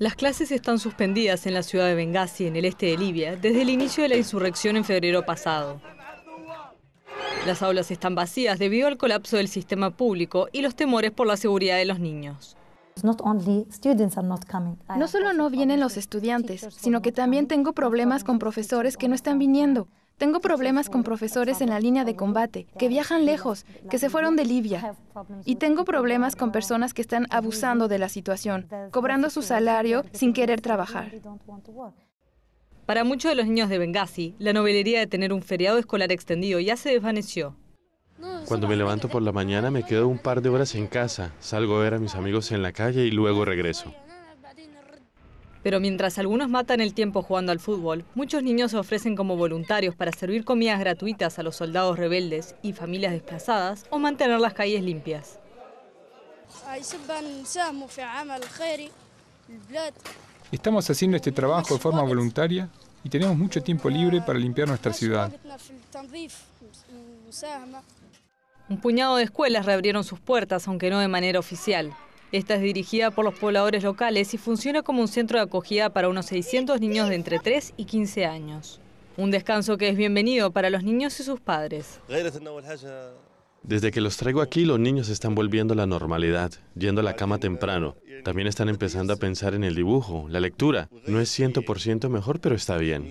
Las clases están suspendidas en la ciudad de Benghazi, en el este de Libia, desde el inicio de la insurrección en febrero pasado. Las aulas están vacías debido al colapso del sistema público y los temores por la seguridad de los niños. No solo no vienen los estudiantes, sino que también tengo problemas con profesores que no están viniendo. Tengo problemas con profesores en la línea de combate, que viajan lejos, que se fueron de Libia. Y tengo problemas con personas que están abusando de la situación, cobrando su salario sin querer trabajar. Para muchos de los niños de Benghazi, la novelería de tener un feriado escolar extendido ya se desvaneció. Cuando me levanto por la mañana me quedo un par de horas en casa, salgo a ver a mis amigos en la calle y luego regreso. Pero mientras algunos matan el tiempo jugando al fútbol, muchos niños se ofrecen como voluntarios para servir comidas gratuitas a los soldados rebeldes y familias desplazadas o mantener las calles limpias. Estamos haciendo este trabajo de forma voluntaria y tenemos mucho tiempo libre para limpiar nuestra ciudad. Un puñado de escuelas reabrieron sus puertas, aunque no de manera oficial. Esta es dirigida por los pobladores locales y funciona como un centro de acogida para unos 600 niños de entre 3 y 15 años. Un descanso que es bienvenido para los niños y sus padres. Desde que los traigo aquí, los niños están volviendo a la normalidad, yendo a la cama temprano. También están empezando a pensar en el dibujo, la lectura. No es 100% mejor, pero está bien.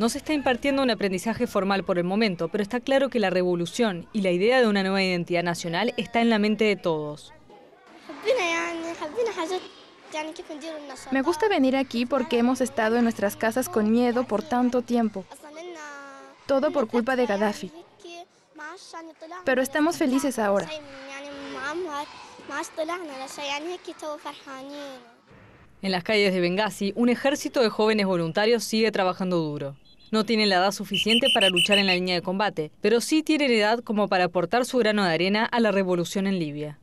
No se está impartiendo un aprendizaje formal por el momento, pero está claro que la revolución y la idea de una nueva identidad nacional está en la mente de todos. Me gusta venir aquí porque hemos estado en nuestras casas con miedo por tanto tiempo. Todo por culpa de Gaddafi. Pero estamos felices ahora. En las calles de Benghazi, un ejército de jóvenes voluntarios sigue trabajando duro. No tiene la edad suficiente para luchar en la línea de combate, pero sí tiene edad como para aportar su grano de arena a la revolución en Libia.